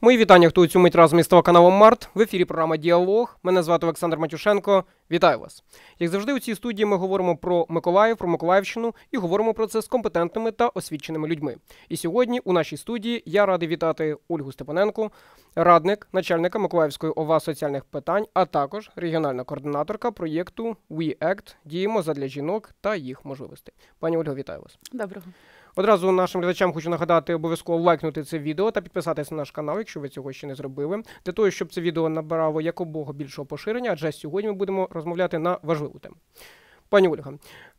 Мої вітання, хто у цю мить разом із телеканалом Март. В ефірі програма Діалог. Мене звати Олександр Матюшенко. Вітаю вас. Як завжди, у цій студії ми говоримо про Миколаїв, про Миколаївщину і говоримо про це з компетентними та освіченими людьми. І сьогодні у нашій студії я радий вітати Ольгу Степаненку, радник начальника Миколаївської ОВА соціальних питань, а також регіональна координаторка проєкту WeAct. Діємо задля жінок та їх можливостей. Пані Ольга, вітаю вас. Доброго. Одразу нашим глядачам хочу нагадати обов'язково лайкнути це відео та підписатися на наш канал, якщо ви цього ще не зробили, для того, щоб це відео набирало якобого більшого поширення, адже сьогодні ми будемо розмовляти на важливу тему. Пані Ольга,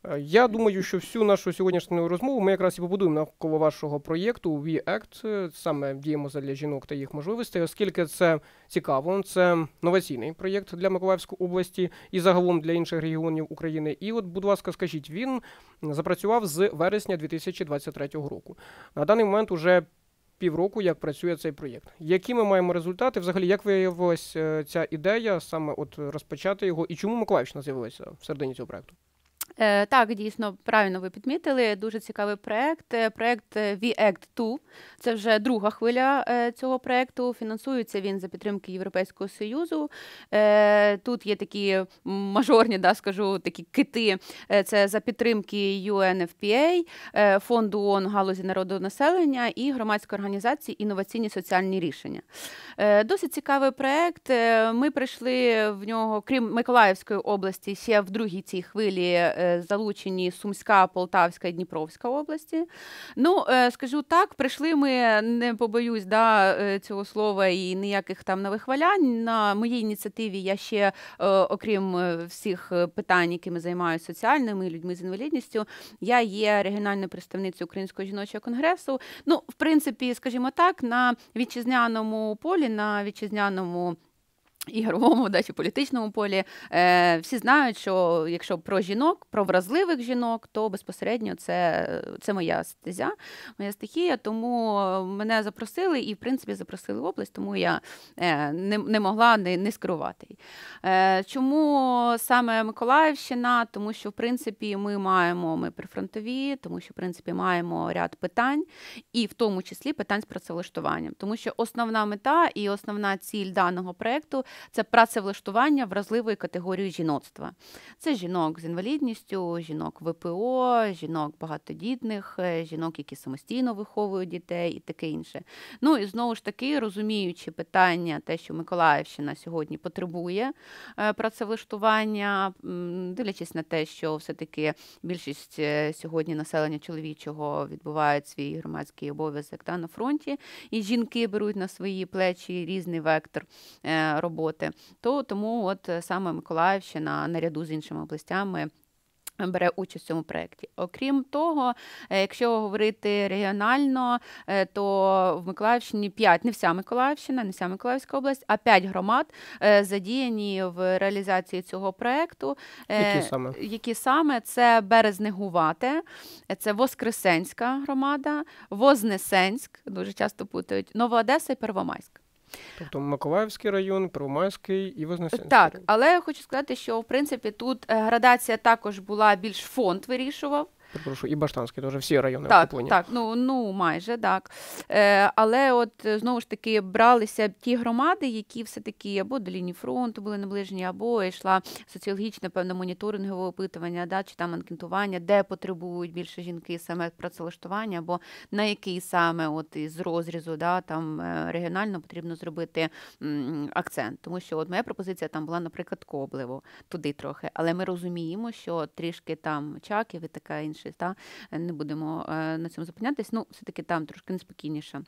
е, я думаю, що всю нашу сьогоднішню розмову ми якраз і побудуємо навколо вашого проєкту WeAct, е, саме діємо для жінок та їх можливостей, оскільки це цікаво, це новаційний проєкт для Миколаївської області і загалом для інших регіонів України. І, от, будь ласка, скажіть, він запрацював з вересня 2023 року. На даний момент уже півроку, як працює цей проєкт. Які ми маємо результати? Взагалі, як виявилася е, ця ідея саме от розпочати його, і чому Миколаївщина з'явилася всередині цього проекту? Е, так, дійсно, правильно ви підмітили. Дуже цікавий проект. Е, проект VACT е, 2 Це вже друга хвиля цього проекту. Фінансується він за підтримки Європейського союзу. Тут є такі мажорні, да скажу, такі кити. Це за підтримки UNFPA, фонду ООН галузі народонаселення і громадської організації інноваційні соціальні рішення. Досить цікавий проект. Ми прийшли в нього, крім Миколаївської області, ще в другій цій хвилі. Е, залучені Сумська, Полтавська і Дніпровська області. Ну, е, скажу так, прийшли ми, не побоюсь да, е, цього слова і ніяких там навихвалянь. На моїй ініціативі я ще, окрім всіх питань, якими займаюся соціальними людьми з інвалідністю, я є регіональною представницею Українського жіночого конгресу. Ну, в принципі, скажімо так, на вітчизняному полі, на вітчизняному ігровому, да, чи політичному полі Е, всі знають, що якщо про жінок, про вразливих жінок, то безпосередньо це це моя стезя, моя стихія. Тому е, мене запросили і в принципі запросили в область, тому я е, не не могла не не скерувати. Е, Чому саме Миколаївщина? Тому що в принципі ми маємо ми прифронтові, тому що в принципі маємо ряд питань, і в тому числі питань з працевлаштуванням, тому що основна мета і основна ціль даного проекту це працевлаштування вразливої категорії жіноцтва. Це жінок з інвалідністю, жінок ВПО, жінок багатодітних, е, жінок, які самостійно виховують дітей і таке інше. Ну і знову ж таки розуміючи питання, те, що Миколаївщина сьогодні потребує е, працевлаштування, дивлячись на те, що все-таки більшість е, сьогодні населення чоловічого відбувають свій громадський обов'язок та на фронті, і жінки беруть на свої плечі різний вектор роботи роботи. То тому, от е, саме Миколаївщина наряду з іншими областями. Е, бере участь в цьому проєкті. Окрім того, е, якщо говорити регіонально, то в Миколаївщині 5, не вся Миколаївщина, не вся Миколаївська область, а 5 громад задіяні в реалізації цього проєкту. Які саме? Які саме? Це Березнегувате, це Воскресенська громада, Вознесенськ, дуже часто путають, Новоодеса і Первомайськ. Тобто Миколаївський район, Первомайський і Вознесенський. Так, але я хочу сказати, що в принципі тут е, градація також була більш фонд вирішував прошу, і Баштанський, вже всі райони так, окуплені. Так, ну ну майже так. Е, Але от знову ж таки бралися ті громади, які все-таки або до лінії фронту були наближені, або йшла соціологічне певне моніторингове опитування, да, чи там анкетування, де потребують більше жінки саме працевлаштування, або на який саме от із розрізу да, там е, регіонально потрібно зробити акцент. Тому що от моя пропозиція там була, наприклад, Коблево туди трохи, але ми розуміємо, що трішки там Чаків і така інша інші. Та? Не будемо е, на цьому зупинятись. Ну, все-таки там трошки неспокійніше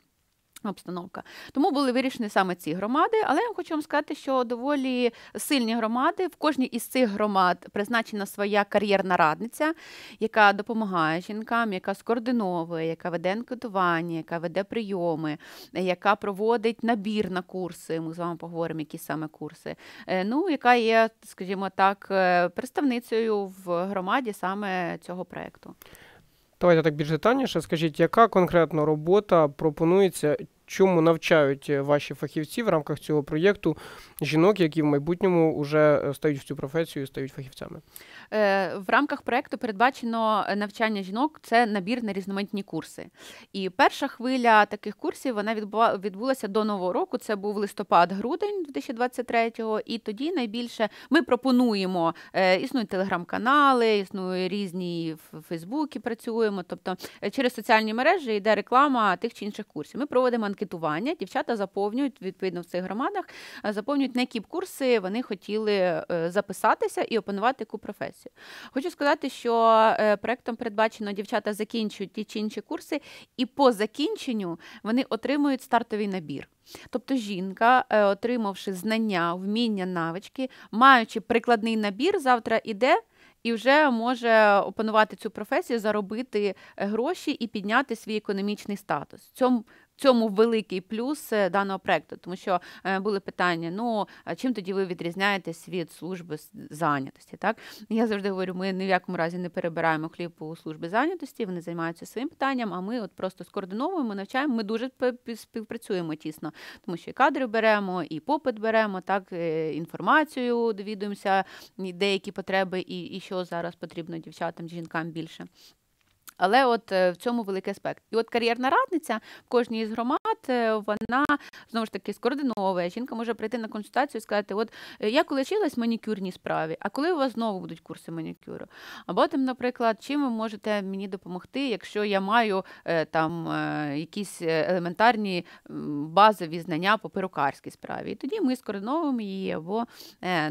конкурсна обстановка. Тому були вирішені саме ці громади. Але я хочу вам сказати, що доволі сильні громади. В кожній із цих громад призначена своя кар'єрна радниця, яка допомагає жінкам, яка скоординовує, яка веде анкетування, яка веде прийоми, яка проводить набір на курси. Ми з вами поговоримо, які саме курси. Е, ну, яка є, скажімо так, е, представницею в громаді саме цього проекту. Давайте так більш детальніше. Скажіть, яка конкретно робота пропонується, чому навчають е, ваші фахівці в рамках цього проєкту жінок, які в майбутньому вже е, стають в цю професію, і стають фахівцями? Е, в рамках проєкту передбачено навчання жінок це набір на різноманітні курси. І перша хвиля таких курсів вона відбулася до нового року. Це був листопад-грудень 2023-го. І тоді найбільше ми пропонуємо існують телеграм-канали, існують різні в Фейсбуці. Працюємо, тобто через соціальні мережі йде реклама тих чи інших курсів. Ми проводимо анкетування дівчата заповнюють відповідно в цих громадах, е, заповнюють не кіп-курси, вони хотіли е, записатися і опанувати таку професію. Хочу сказати, що е, проектом передбачено дівчата закінчують ті чи інші курси, і по закінченню вони отримують стартовий набір. Тобто жінка, отримавши знання, вміння, навички, маючи прикладний набір, завтра іде. І вже може опанувати цю професію, заробити гроші і підняти свій економічний статус. цьому цьому великий плюс е, даного проекту, тому що е, були питання: ну чим тоді ви відрізняєтесь від служби зайнятості? Так я завжди говорю, ми ні в якому разі не перебираємо хліб у служби зайнятості. Вони займаються своїм питанням. А ми от просто скоординовуємо, навчаємо. Ми дуже співпрацюємо тісно, тому що і кадри беремо, і попит беремо, так е, інформацію довідуємося, деякі потреби, і, і що зараз потрібно дівчатам жінкам більше. Але от е, в цьому великий аспект. І от кар'єрна радниця в кожній із громад е, вона знову ж таки скоординовує. Жінка може прийти на консультацію і сказати: От е, я коли вчилась в манікюрній справі, а коли у вас знову будуть курси манікюру? Або там, наприклад, чим ви можете мені допомогти, якщо я маю там якісь елементарні базові знання по перукарській справі? І тоді ми скоординовуємо її або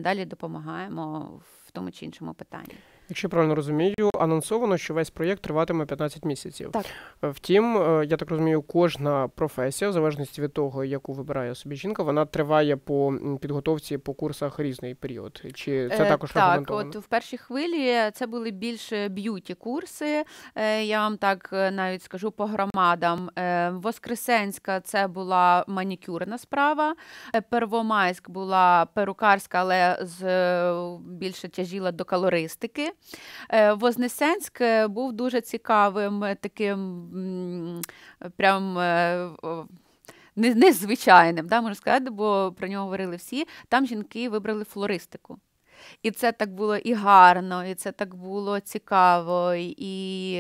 далі допомагаємо в тому чи іншому питанні. Якщо правильно розумію, анонсовано, що весь проєкт триватиме 15 місяців. Так. Е, втім, е, я так розумію, кожна професія, в залежності від того, яку вибирає собі жінка, вона триває по підготовці по курсах різний період. Чи це е, також е, так? От в першій хвилі це були більше б'юті курси. Я вам так навіть скажу по громадам. Воскресенська це була манікюрна справа. Первомайськ була перукарська, але з більше тяжіла до калористики. Е, Вознесенськ е, був дуже цікавим, е, таким прям. Незвичайним, да, можна сказати, бо про нього говорили всі. Там жінки вибрали флористику. І це так було і гарно, і це так було цікаво. І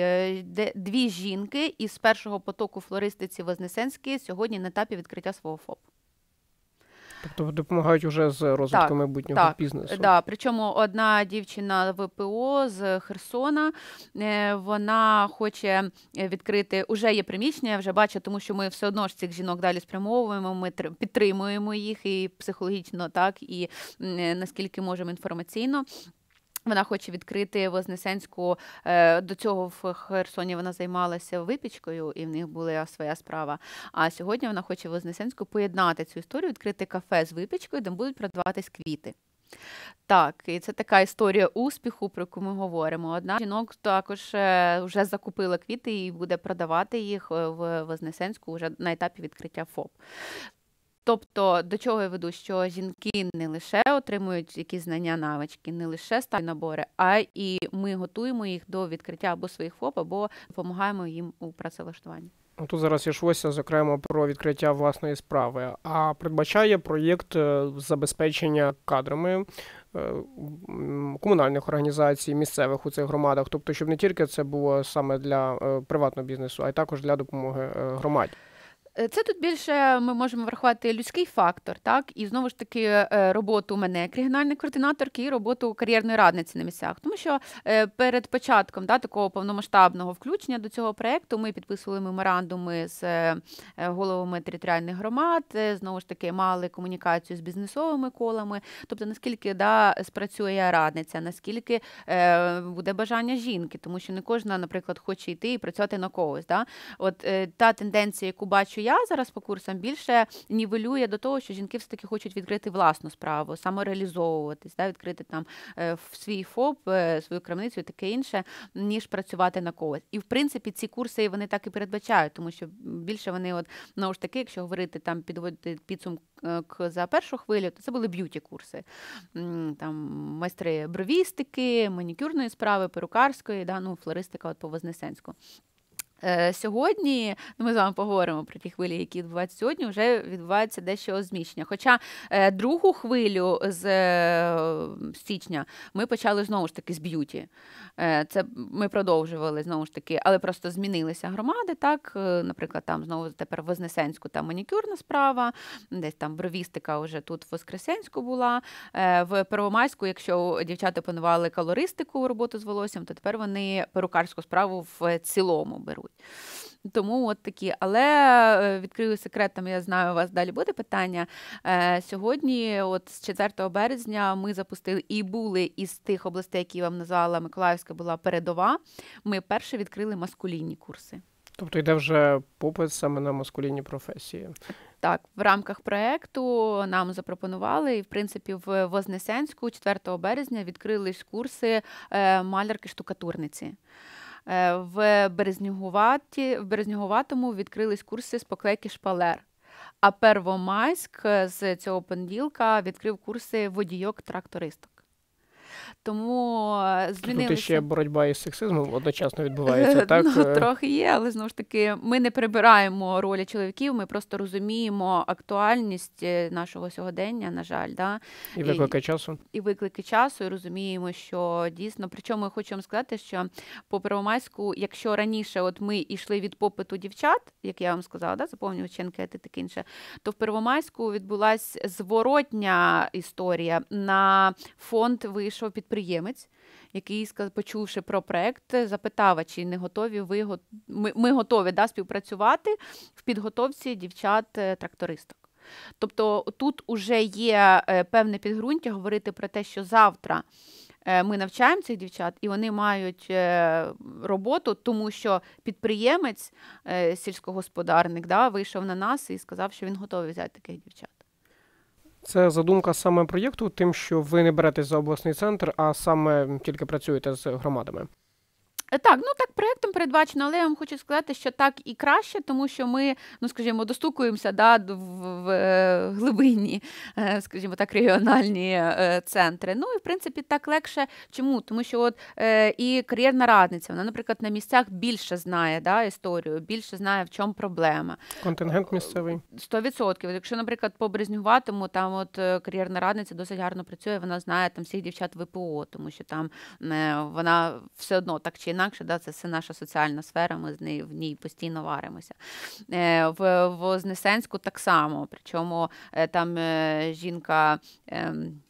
дві жінки із першого потоку флористиці Вознесенської сьогодні на етапі відкриття свого ФОП. Тобто допомагають уже з розвитком так, майбутнього так, бізнесу. Да. Причому одна дівчина ВПО з Херсона е, вона хоче е, відкрити уже є приміщення, я вже бачу, тому що ми все одно ж цих жінок далі спрямовуємо. Ми підтримуємо їх і психологічно, так і е, наскільки можемо інформаційно. Вона хоче відкрити Вознесенську е, до цього в Херсоні. Вона займалася випічкою, і в них була своя справа. А сьогодні вона хоче Вознесенську поєднати цю історію, відкрити кафе з випічкою, де будуть продаватись квіти. Так, і це така історія успіху, про яку ми говоримо. Одна жінок також е, вже закупила квіти і буде продавати їх е, в Вознесенську вже на етапі відкриття ФОП. Тобто, до чого я веду, що жінки не лише отримують якісь знання, навички, не лише ставлять набори, а і ми готуємо їх до відкриття або своїх ФОП, або допомагаємо їм у працевлаштуванні. Ну, тут зараз йшлося зокрема про відкриття власної справи, а передбачає проєкт е, забезпечення кадрами е, комунальних організацій, місцевих у цих громадах, тобто, щоб не тільки це було саме для е, приватного бізнесу, а й також для допомоги громаді. Е, це тут більше ми можемо врахувати людський фактор, так і знову ж таки е, роботу мене як регіональної координаторки і роботу кар'єрної радниці на місцях. Тому що е, перед початком да, такого повномасштабного включення до цього проекту ми підписували меморандуми з головами територіальних громад, знову ж таки мали комунікацію з бізнесовими колами. Тобто, наскільки да, спрацює радниця, наскільки буде бажання жінки, тому що не кожна, наприклад, хоче йти і працювати на когось. Да? От та тенденція, яку бачу я зараз по курсам більше нівелює до того, що жінки все таки хочуть відкрити власну справу, самореалізовуватись, да, відкрити там е, свій ФОП, е, свою крамницю, таке інше, ніж працювати на когось. І в принципі ці курси вони так і передбачають, тому що більше вони, от знову ж таки, якщо говорити там підводити підсумку. Е, за першу хвилю, то це були б'юті-курси. Там майстри бровістики, манікюрної справи, перукарської, да, ну, флористика от по Вознесенську. Е, сьогодні ну, ми з вами поговоримо про ті хвилі, які відбуваються сьогодні. Вже відбувається дещо зміщення. Хоча е, другу хвилю з е, січня ми почали знову ж таки з б'юті. Це ми продовжували знову ж таки, але просто змінилися громади. Так, наприклад, там знову тепер в Вознесенську там манікюрна справа, десь там бровістика вже тут в Воскресенську була. В Первомайську, якщо дівчата панували калористику роботу з волоссям, то тепер вони перукарську справу в цілому беруть живуть. Тому от такі. Але е, відкрию секрет, там я знаю, у вас далі буде питання. Е, сьогодні, от з 4 березня, ми запустили і були із тих областей, які я вам назвала Миколаївська, була передова. Ми перше відкрили маскулінні курси. Тобто йде вже попит саме на маскулінні професії. Так, в рамках проєкту нам запропонували, і в принципі в Вознесенську 4 березня відкрились курси е, малярки-штукатурниці. Е, в Березнюгуваті, в Березнюгуватому відкрились курси з поклейки шпалер. А Первомайськ е, з цього понеділка відкрив курси водійок-трактористок. Тому е, змінилися... Тут ще боротьба із сексизмом одночасно відбувається. Е, так? Ну, е. Трохи є, але знову ж таки, ми не прибираємо ролі чоловіків, ми просто розуміємо актуальність нашого сьогодення, на жаль, да? і виклики і, часу. І виклики часу, і розуміємо, що дійсно, причому я хочу вам сказати, що по Первомайську, якщо раніше от ми йшли від попиту дівчат, як я вам сказала, да, заповнюючи анкети таке інше, то в Первомайську відбулася зворотня історія. На фонд вийшов прийшов підприємець, який почувши про проект, запитав, чи не готові ви ми, ми готові да, співпрацювати в підготовці дівчат-трактористок. Е, тобто тут вже є е, певне підґрунтя говорити про те, що завтра е, ми навчаємо цих дівчат і вони мають роботу, тому що підприємець сільськогосподарник да, вийшов на нас і сказав, що він готовий взяти таких дівчат. Це задумка саме проєкту, тим, що ви не беретесь за обласний центр, а саме тільки працюєте з громадами. Е, так, ну так проектом передбачено, але я вам хочу сказати, що так і краще, тому що ми, ну скажімо, достукуємося да, в, в е, глибинні, е, скажімо так, регіональні центри. Ну і в принципі так легше. Чому? Тому що от і кар'єрна радниця, вона, наприклад, на місцях більше знає да, історію, більше знає, в чому проблема. Контингент місцевий. Сто відсотків. Якщо, наприклад, по Брезнюватому, там от кар'єрна радниця досить гарно працює, вона знає там всіх дівчат ВПО, тому що там вона все одно так чи інакше інакше, да, це все наша соціальна сфера, ми з нею в ній постійно варимося. Е, в Вознесенську так само, причому е, там е, жінка. Ем,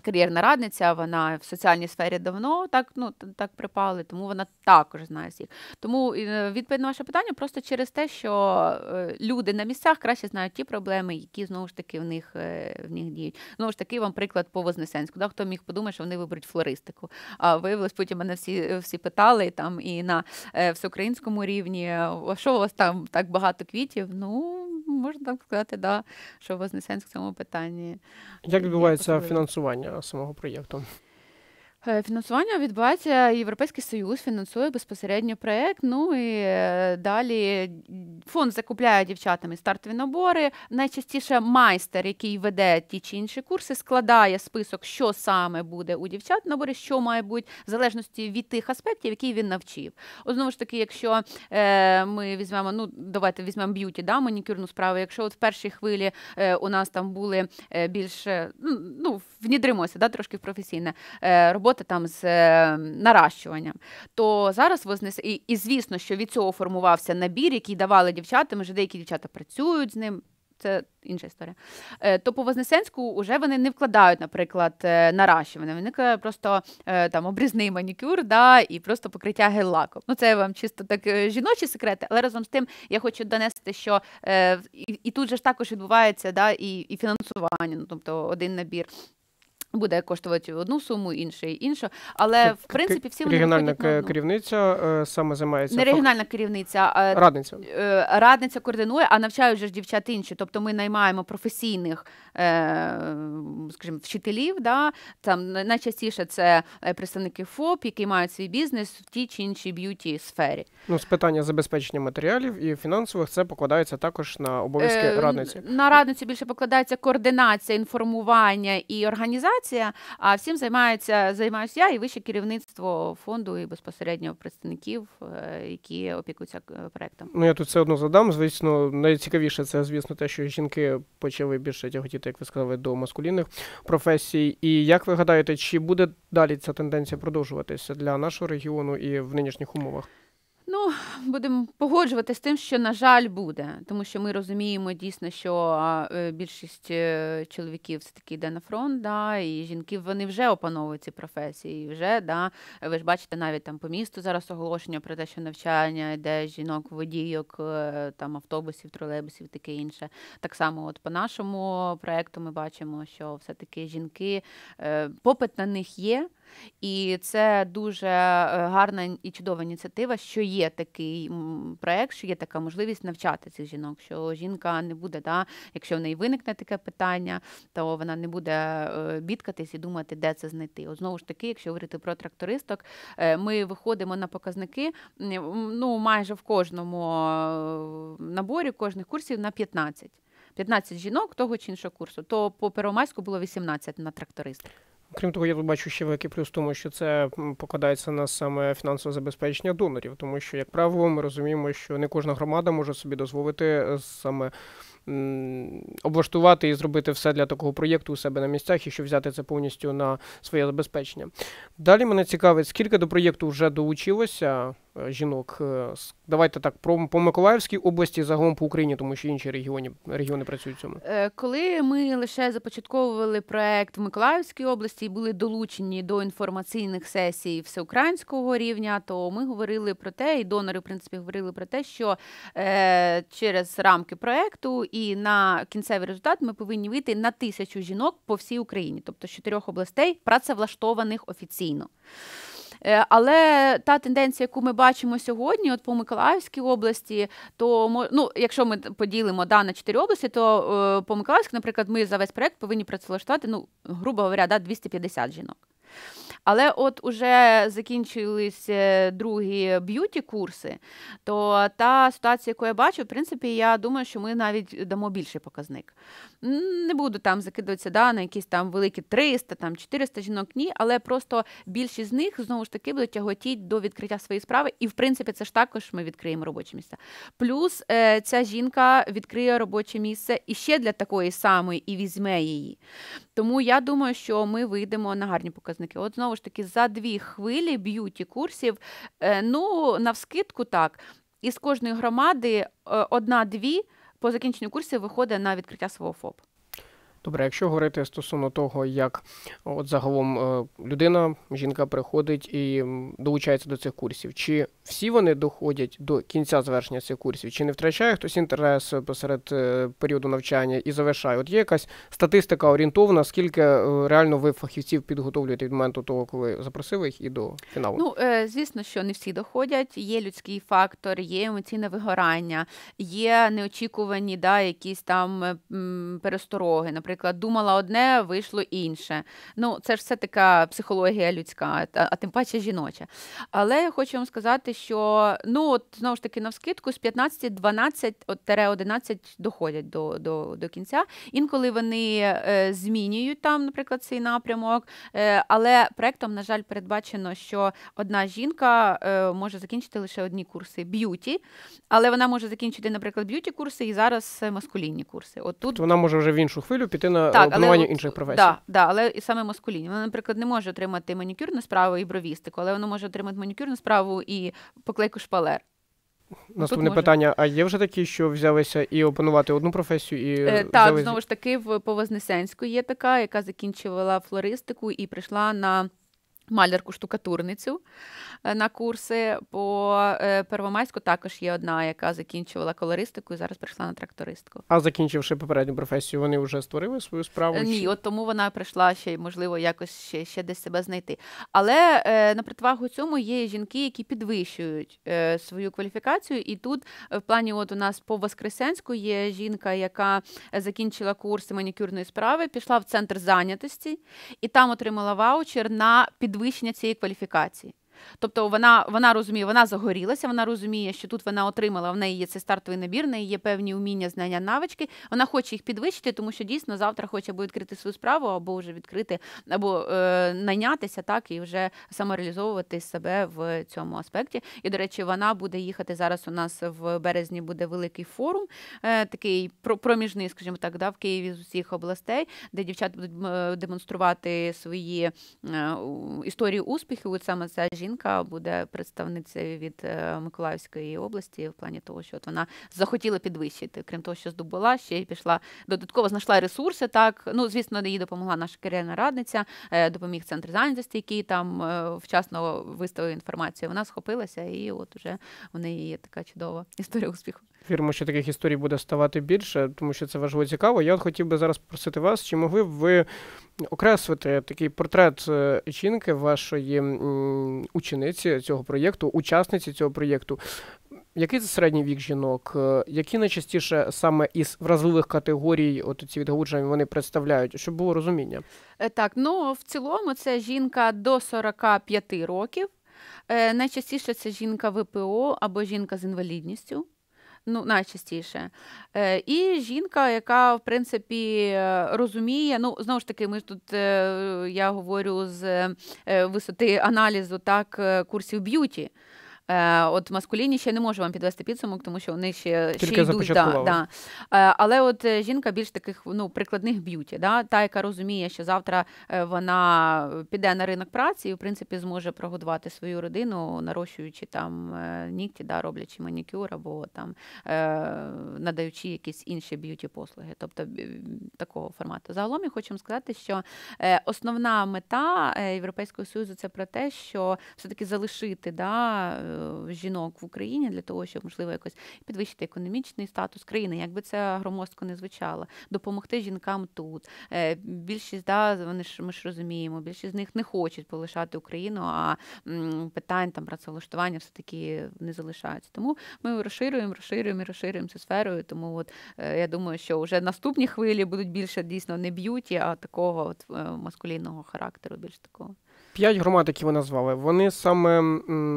кар'єрна радниця, вона в соціальній сфері давно так ну так припали, тому вона також знає всіх. Тому е, відповідь на ваше питання просто через те, що е, люди на місцях краще знають ті проблеми, які знову ж таки в них е, в них діють. Знову ж таки, вам приклад по Вознесенську. Да? Хто міг подумати, що вони виберуть флористику? А виявилось, потім мене всі всі питали там і на всеукраїнському рівні. Що у вас там так багато квітів? Ну. Можна так сказати, да, що Вознесенськ в цьому питанні. Як відбувається фінансування? самого проєкту. Е, фінансування відбувається Європейський Союз, фінансує безпосередньо проект. Ну і е, далі фонд закупляє дівчатами стартові набори. Найчастіше майстер, який веде ті чи інші курси, складає список, що саме буде у дівчат в наборі, що має бути в залежності від тих аспектів, які він навчив. О знову ж таки, якщо е, ми візьмемо, ну давайте візьмемо б'юті, да, манікюрну справу. Якщо от в першій хвилі у нас там були більше, ну, ну внідримося, да, трошки в професійне робота робота там з ем, наращуванням. То зараз ви знес... і, і звісно, що від цього формувався набір, який давали дівчатам. Вже деякі дівчата працюють з ним. Це інша історія. Е, то по Вознесенську вже вони не вкладають, наприклад, е, наращування. Вони просто е, там обрізний манікюр, да, і просто покриття гель-лаком. Ну це вам чисто так жіночі секрети, але разом з тим я хочу донести, що і, і тут же ж також відбувається да, і і фінансування, ну тобто один набір. Буде коштувати одну суму, інше інша, Але в принципі всі вони регіональна керівниця е, саме займається не регіональна керівниця, а е, радниця е, радниця координує, а навчають же ж дівчат інші. Тобто ми наймаємо професійних, скажімо, вчителів. Да? Там найчастіше це представники ФОП, які мають свій бізнес в тій чи іншій б'юті сфері. Ну з питання забезпечення матеріалів і фінансових це покладається також на обов'язки радниці. На радницю більше покладається координація, інформування і організація презентація. А всім займається займаюся я і вище керівництво фонду і безпосередньо представників, е, які опікуються е, проектом. Ну я тут все одно задам. Звісно, найцікавіше це, звісно, те, що жінки почали більше тяготіти, як ви сказали, до маскулінних професій. І як ви гадаєте, чи буде далі ця тенденція продовжуватися для нашого регіону і в нинішніх умовах? Ну, будемо погоджувати з тим, що на жаль буде, тому що ми розуміємо дійсно, що е, більшість е, чоловіків все таки йде на фронт, да, і жінки вони вже опановують ці професії. Вже да, ви ж бачите, навіть там по місту зараз оголошення про те, що навчання йде жінок, водійок, е, там автобусів, тролейбусів, таке інше. Так само, от по нашому проекту, ми бачимо, що все таки жінки попит на них є. І це дуже е, гарна і чудова ініціатива, що є такий проект, що є така можливість навчати цих жінок. Що жінка не буде, да, якщо в неї виникне таке питання, то вона не буде е, бідкатись і думати, де це знайти. От знову ж таки, якщо говорити про трактористок, е, ми виходимо на показники. Ну майже в кожному наборі кожних курсів на 15. 15 жінок того чи іншого курсу, то по Первомайську було 18 на трактористах. Крім того, я тут бачу ще великий плюс, тому що це покладається на саме фінансове забезпечення донорів, тому що, як правило, ми розуміємо, що не кожна громада може собі дозволити е, саме облаштувати і зробити все для такого проєкту у себе на місцях і щоб взяти це повністю на своє забезпечення. Далі мене цікавить, скільки до проєкту вже долучилося. Е, жінок. Е, давайте так про по Миколаївській області загалом по Україні, тому що інші регіони регіони працюють цьому. Е, коли ми лише започатковували проект в Миколаївській області і були долучені до інформаційних сесій всеукраїнського рівня, то ми говорили про те, і донори в принципі говорили про те, що е, через рамки проекту і на кінцевий результат ми повинні вийти на тисячу жінок по всій Україні, тобто з чотирьох областей працевлаштованих офіційно. Е, але та тенденція, яку ми бачимо сьогодні, от по Миколаївській області, то ну, якщо ми поділимо да, на чотири області, то е, по Миколаївській, наприклад, ми за весь проект повинні працевлаштувати, ну грубо говоря, да, 250 жінок. Але от уже закінчились е, другі б'юті-курси, то та ситуація, яку я бачу, в принципі, я думаю, що ми навіть дамо більший показник. Не буду там закидуватися да, на якісь там великі 300, там 400 жінок, ні, але просто більшість з них знову ж таки будуть тяготіть до відкриття своєї справи, і в принципі це ж також ми відкриємо робочі місце. Плюс е, ця жінка відкриє робоче місце і ще для такої самої і візьме її. Тому я думаю, що ми вийдемо на гарні показники. От знову знову ж таки за дві хвилі б'юті курсів. Е, ну, навскидку так. Із кожної громади е, одна-дві по закінченню курсів виходить на відкриття свого ФОП. Добре, якщо говорити стосовно того, як от загалом е, людина, жінка приходить і долучається до цих курсів, чи всі вони доходять до кінця завершення цих курсів, чи не втрачає хтось інтерес е, посеред е, періоду навчання і завершає? От є якась статистика орієнтовна, скільки реально ви фахівців підготовлюєте від моменту того, коли запросили їх і до фіналу? Ну звісно, що не всі доходять. Є людський фактор, є емоційне вигорання, є неочікувані да якісь там перестороги, наприклад наприклад, думала одне, вийшло інше. Ну, це ж все така психологія людська, а, а тим паче жіноча. Але я хочу вам сказати, що ну от знову ж таки навскидку з 15 12 11 доходять до до, до кінця. Інколи вони е, змінюють там, наприклад, цей напрямок. Е, але проектом, на жаль, передбачено, що одна жінка е, може закінчити лише одні курси б'юті, але вона може закінчити, наприклад, б'юті курси і зараз е, маскулінні курси. От тут вона може вже в іншу хвилю піти піти так, на опанування але, інших професій. Так, да, да, але і саме маскулінні. Вона, наприклад, не може отримати манікюрну справу і бровістику, але вона може отримати манікюрну справу і поклейку шпалер. Наступне питання: а є вже такі, що взялися і опанувати одну професію, і е, так взялися... знову ж таки в Повознесенську є така, яка закінчувала флористику і прийшла на малярку штукатурницю. Е, на курси по е, Первомайську. Також є одна, яка закінчувала колористику і зараз прийшла на трактористку. А закінчивши попередню професію, вони вже створили свою справу? Е, ні, чи? от тому вона прийшла ще й можливо якось ще ще десь себе знайти. Але на противагу цьому є жінки, які підвищують свою кваліфікацію, і тут в плані, от у нас по Воскресенську є жінка, яка закінчила курси манікюрної справи, пішла в центр зайнятості і там отримала ваучер на підвищення цієї кваліфікації. Тобто вона вона розуміє, вона загорілася, вона розуміє, що тут вона отримала, в неї є цей стартовий набір, в неї є певні уміння, знання, навички. Вона хоче їх підвищити, тому що дійсно завтра хоче або відкрити свою справу, або вже відкрити, або е, найнятися так і вже самореалізовувати себе в цьому аспекті. І, до речі, вона буде їхати зараз. У нас в березні буде великий форум, е, такий проміжний, скажімо так, да, в Києві з усіх областей, де дівчата будуть е, демонструвати свої е, історії успіхів. От саме ця жінка жінка буде представницею від е, Миколаївської області в плані того, що от вона захотіла підвищити, крім того, що здобула, ще й пішла додатково, знайшла ресурси. Так ну звісно, їй допомогла наша керівна радниця, е, допоміг центр зайнятості, який там е, вчасно виставив інформацію. Вона схопилася, і от уже в неї є така чудова історія успіху. Віримо, що таких історій буде ставати більше, тому що це важливо цікаво. Я от хотів би зараз попросити вас, чи могли б ви окреслити такий портрет е, жінки вашої учениці цього проєкту, учасниці цього проєкту. Який це середній вік жінок? Е, які найчастіше саме із вразливих категорій, от ці відгородження вони представляють, щоб було розуміння? Е, так, ну в цілому це жінка до 45 років. Найчастіше це жінка ВПО або жінка з інвалідністю ну найчастіше. Е, І жінка, яка в принципі е, розуміє, ну знову ж таки, ми ж тут е, я говорю з е, висоти аналізу так е, курсів б'юті. Е, от маскуліні ще не можу вам підвести підсумок, тому що вони ще ще йдуть. Да, да. Е, але от е, жінка більш таких ну прикладних б'юті, да? та, яка розуміє, що завтра вона піде на ринок праці і в принципі зможе прогодувати свою родину, нарощуючи там нігті, да, роблячи манікюр або там надаючи якісь інші б'юті послуги, тобто такого формату. Загалом я хочу сказати, що основна мета Європейського союзу це про те, що все таки залишити да. Е, жінок в Україні для того, щоб можливо якось підвищити економічний статус країни, якби це громоздко не звучало, допомогти жінкам тут. Е, більшість да вони ж ми ж розуміємо, більшість з них не хочуть полишати Україну, а питань там працевлаштування все таки не залишаються. Тому ми розширюємо, розширюємо, розширюємо цю сферу. Тому от е, я думаю, що вже наступні хвилі будуть більше дійсно не б'юті, а такого от маскулінного характеру, більш такого. П'ять громад, які ви назвали, вони саме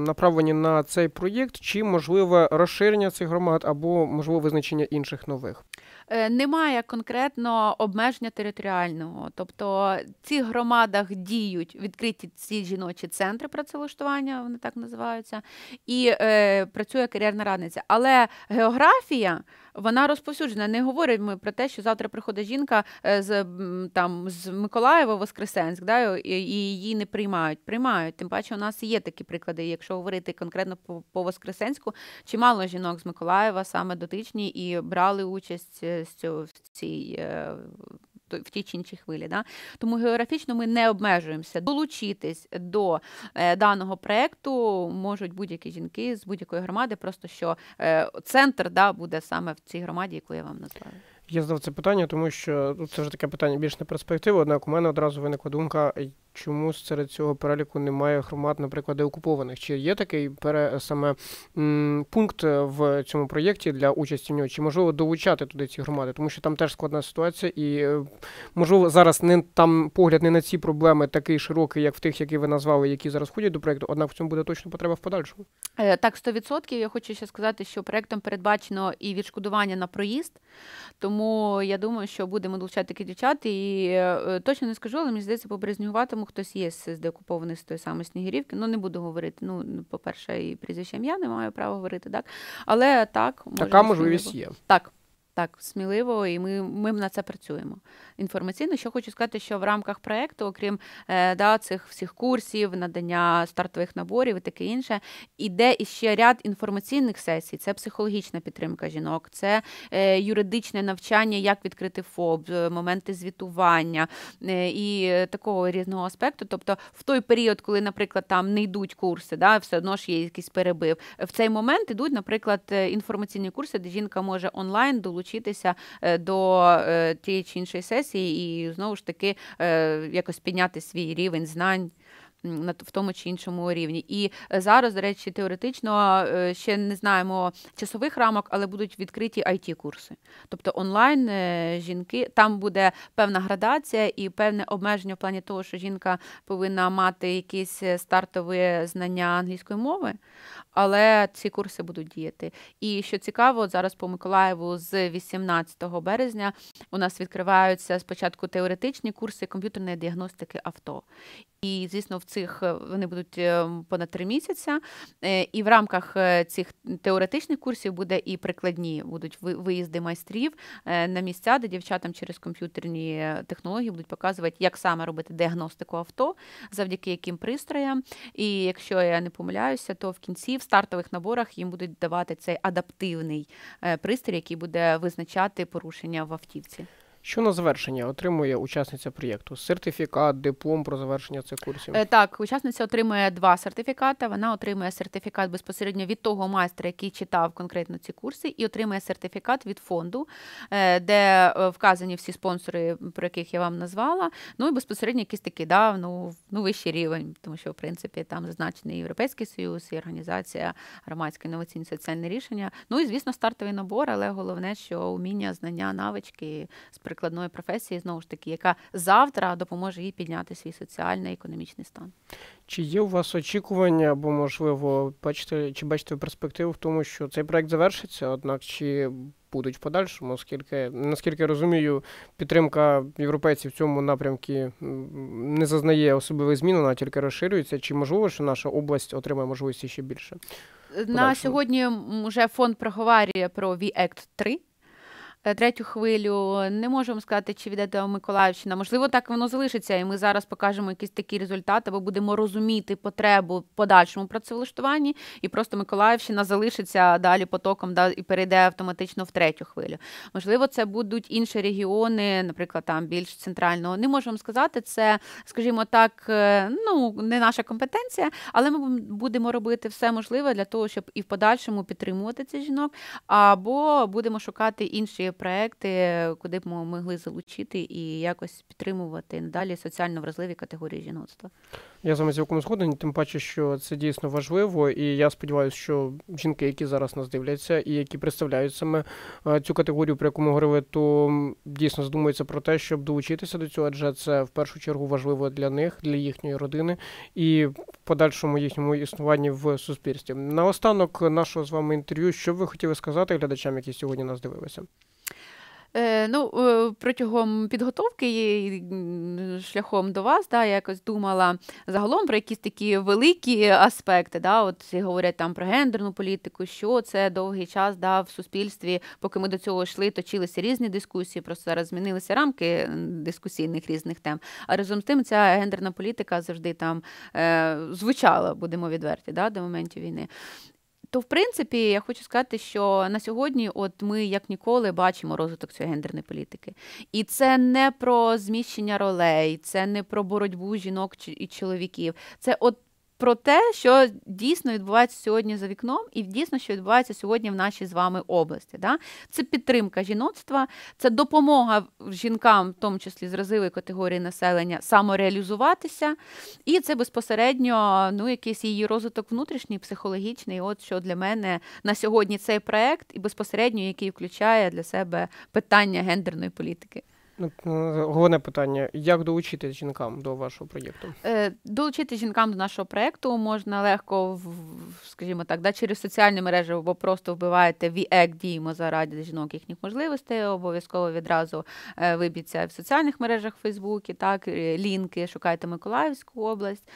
направлені на цей проєкт, чи можливе розширення цих громад або можливо визначення інших нових? Е, немає конкретно обмеження територіального, тобто в цих громадах діють відкриті ці жіночі центри працевлаштування, вони так називаються, і е, працює кар'єрна радниця. Але географія вона розповсюджена. Не говоримо про те, що завтра приходить жінка е, з там з Миколаєва, Воскресенськ, да, і її не приймають. Приймають. Тим паче, у нас є такі приклади. Якщо говорити конкретно по, по Воскресенську, чимало жінок з Миколаєва саме дотичні і брали участь е, в цій. Е, в тій чи іншій хвилі. Да? Тому географічно ми не обмежуємося. Долучитись до е, даного проекту можуть будь-які жінки з будь-якої громади, просто що е, центр да, буде саме в цій громаді, яку я вам назвала. Я задав це питання, тому що ну, це вже таке питання більш на перспективу. Однак у мене одразу виникла думка, чому серед цього переліку немає громад, наприклад, деокупованих? Чи є такий пере, саме м, пункт е, в цьому проєкті для участі в нього? Чи можливо долучати туди ці громади? Тому що там теж складна ситуація, і е, можливо зараз не там погляд не на ці проблеми такий широкий, як в тих, які ви назвали, які зараз ходять до проєкту, однак в цьому буде точно потреба в подальшому. Е, так, 100%. Я хочу ще сказати, що проєктом передбачено і відшкодування на проїзд, тому я думаю, що будемо долучати такі дівчат. І точно не скажу, але мені здається, побрезнюватиму по хтось є з деокупованих з тої самої Снігирівки. Ну не буду говорити. Ну, по-перше, і прізвищем я не маю права говорити, так але так може, така можливість є. Так. Так, сміливо, і ми ми на це працюємо інформаційно. Що хочу сказати, що в рамках проекту, окрім е, да, цих всіх курсів, надання стартових наборів і таке інше, іде іще ряд інформаційних сесій. Це психологічна підтримка жінок, це е, юридичне навчання, як відкрити ФОБ, е, моменти звітування і такого різного аспекту. Тобто, в той період, коли, наприклад, там не йдуть курси, да, все одно ж є якийсь перебив. В цей момент йдуть, наприклад, інформаційні курси, де жінка може онлайн долучитися долучитися е, до е, тієї чи іншої сесії і знову ж таки е, якось підняти свій рівень знань в тому чи іншому рівні. І е, зараз, до речі, теоретично е, ще не знаємо часових рамок, але будуть відкриті it курси тобто онлайн е, жінки. Там буде певна градація і певне обмеження в плані того, що жінка повинна мати якісь стартові знання англійської мови, але ці курси будуть діяти. І що цікаво, зараз по Миколаєву з 18 березня у нас відкриваються спочатку теоретичні курси комп'ютерної діагностики авто. І звісно, в цих е, вони будуть е, понад три місяця, е, і в рамках цих теоретичних курсів буде і прикладні будуть виїзди майстрів на місця, де дівчатам через комп'ютерні технології будуть показувати, як саме робити діагностику авто, завдяки яким пристроям. І якщо я не помиляюся, то в кінці в стартових наборах їм будуть давати цей адаптивний пристрій, який буде визначати порушення в автівці. Що на завершення отримує учасниця проєкту? Сертифікат, диплом про завершення цих курсів? Е, так, учасниця отримує два сертифікати. Вона отримує сертифікат безпосередньо від того майстра, який читав конкретно ці курси, і отримує сертифікат від фонду, е, де е, вказані всі спонсори, про яких я вам назвала. Ну і безпосередньо якийсь такий да, ну, ну вищий рівень, тому що в принципі там зазначений Європейський Союз і організація громадське інноваційне соціальне рішення. Ну і звісно, стартовий набор, але головне, що уміння, знання, навички з прикладної професії, знову ж таки, яка завтра допоможе їй підняти свій соціальний економічний стан. Чи є у вас очікування або, можливо, бачите, чи бачите перспективу в тому, що цей проект завершиться, однак чи будуть в подальшому, оскільки, наскільки я розумію, підтримка європейців в цьому напрямку не зазнає особливих змін, вона тільки розширюється. Чи можливо, що наша область отримає можливості ще більше? На Подальшому. сьогодні вже фонд проговорює про VACT 3 Е, третю хвилю. Не можемо сказати, чи віде Миколаївщина. Можливо, так воно залишиться, і ми зараз покажемо якісь такі результати, бо будемо розуміти потребу подальшому працевлаштуванні, і просто Миколаївщина залишиться далі потоком, да і перейде автоматично в третю хвилю. Можливо, це будуть інші регіони, наприклад, там більш центрального. Не можемо сказати, це, скажімо так, е, ну не наша компетенція, але ми будемо робити все можливе для того, щоб і в подальшому підтримувати цих жінок, або будемо шукати інші проекти, куди б ми могли залучити і якось підтримувати надалі соціально вразливі категорії жіноцтва. Я з вами цілком згоден, тим паче, що це дійсно важливо, і я сподіваюся, що жінки, які зараз нас дивляться, і які представляють саме е, цю категорію, про яку ми говорили, то дійсно задумуються про те, щоб долучитися до цього, адже це в першу чергу важливо для них, для їхньої родини і подальшому їхньому існуванні в суспільстві. Наостанок нашого з вами інтерв'ю, що ви хотіли сказати глядачам, які сьогодні нас дивилися. Е, ну, е, Протягом підготовки шляхом до вас, да, я якось думала загалом про якісь такі великі аспекти. Да, от Говорять там про гендерну політику, що це довгий час да, в суспільстві, поки ми до цього йшли, точилися різні дискусії, просто зараз змінилися рамки дискусійних різних тем. А разом з тим, ця гендерна політика завжди там е, звучала, будемо відверті, да, до моментів війни. То, в принципі, я хочу сказати, що на сьогодні, от ми як ніколи бачимо розвиток цієї гендерної політики, і це не про зміщення ролей, це не про боротьбу жінок і чоловіків. Це от про те, що дійсно відбувається сьогодні за вікном, і дійсно, що відбувається сьогодні в нашій з вами області. Да? Це підтримка жіноцтва, це допомога жінкам, в тому числі з разивої категорії населення, самореалізуватися, і це безпосередньо ну, якийсь її розвиток внутрішній, психологічний. От що для мене на сьогодні цей проект, і безпосередньо який включає для себе питання гендерної політики. Головне питання: як долучити жінкам до вашого проєкту? Е, долучити жінкам до нашого проєкту можна легко, скажімо так, да, через соціальні мережі, або просто вбиваєте VEC e діємо заради жінок їхніх можливостей. Обов'язково відразу е, виб'ється в соціальних мережах в Фейсбуці, так, е, лінки, шукайте Миколаївську область.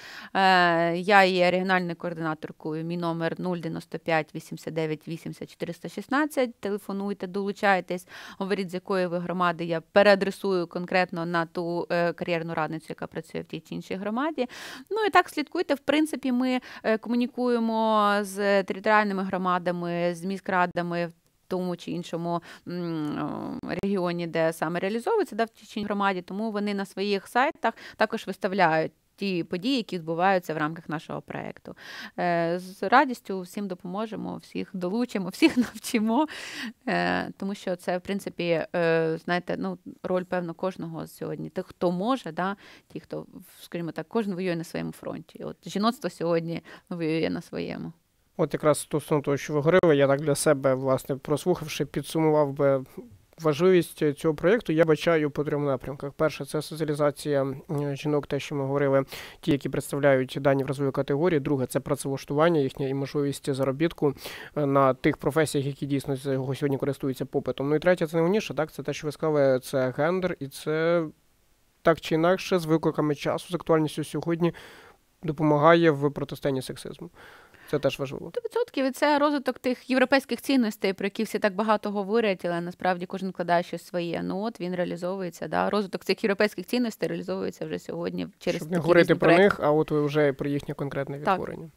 Я є регіональною координаторкою. Мій номер 095 89 80 416. Телефонуйте, долучайтесь, говоріть, з якої ви громади я перед адресую конкретно на ту е, кар'єрну радницю, яка працює в тій чи іншій громаді. Ну і так слідкуйте. В принципі, ми е, комунікуємо з територіальними громадами, з міськрадами в тому чи іншому е, регіоні, де саме реалізовується да, в тій чи громаді, тому вони на своїх сайтах також виставляють ті події, які відбуваються в рамках нашого проєкту. Е, з радістю всім допоможемо, всіх долучимо, всіх навчимо, е, тому що це, в принципі, е, знаєте, ну, роль, певно, кожного сьогодні. Тих, хто може, да? ті, хто, скажімо так, кожен воює на своєму фронті. От жіноцтво сьогодні воює на своєму. От якраз стосовно того, що ви говорили, я так для себе, власне, прослухавши, підсумував би Важливість е, цього проєкту я бачаю по трьом напрямках. Перше це соціалізація е, жінок, те, що ми говорили, ті, які представляють дані вразові категорії. Друге це працевлаштування їхнє і можливість заробітку е, на тих професіях, які дійсно його сьогодні користуються попитом. Ну і третє, це найголовніше, так це те, що ви сказали, це гендер, і це так чи інакше з викликами часу, з актуальністю сьогодні допомагає в протистоянні сексизму. Це теж важливо. 100% і це розвиток тих європейських цінностей, про які всі так багато говорять, але насправді кожен вкладає щось своє. Ну от він реалізовується. Да? Розвиток цих європейських цінностей реалізовується вже сьогодні. через Щоб не говорити про проекти. них, а от ви вже про їхнє конкретне відтворення.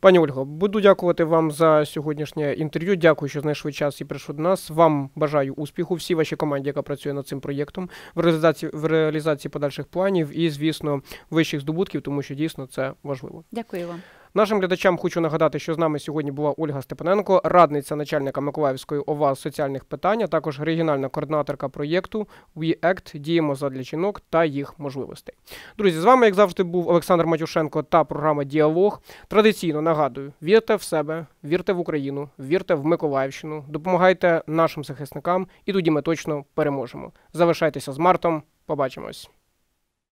Пані Ольго, буду дякувати вам за сьогоднішнє інтерв'ю. Дякую, що знайшли час і прийшли до нас. Вам бажаю успіху, всій вашій команді, яка працює над цим проєктом, в реалізації в реалізації подальших планів і, звісно, вищих здобутків, тому що дійсно це важливо. Дякую вам. Нашим глядачам хочу нагадати, що з нами сьогодні була Ольга Степаненко, радниця начальника Миколаївської ОВА соціальних питань, а також регіональна координаторка проєкту WeAct Діємо задля жінок та їх можливостей. Друзі, з вами, як завжди, був Олександр Матюшенко та програма Діалог. Традиційно нагадую: вірте в себе, вірте в Україну, вірте в Миколаївщину, допомагайте нашим захисникам, і тоді ми точно переможемо. Залишайтеся з мартом. Побачимось.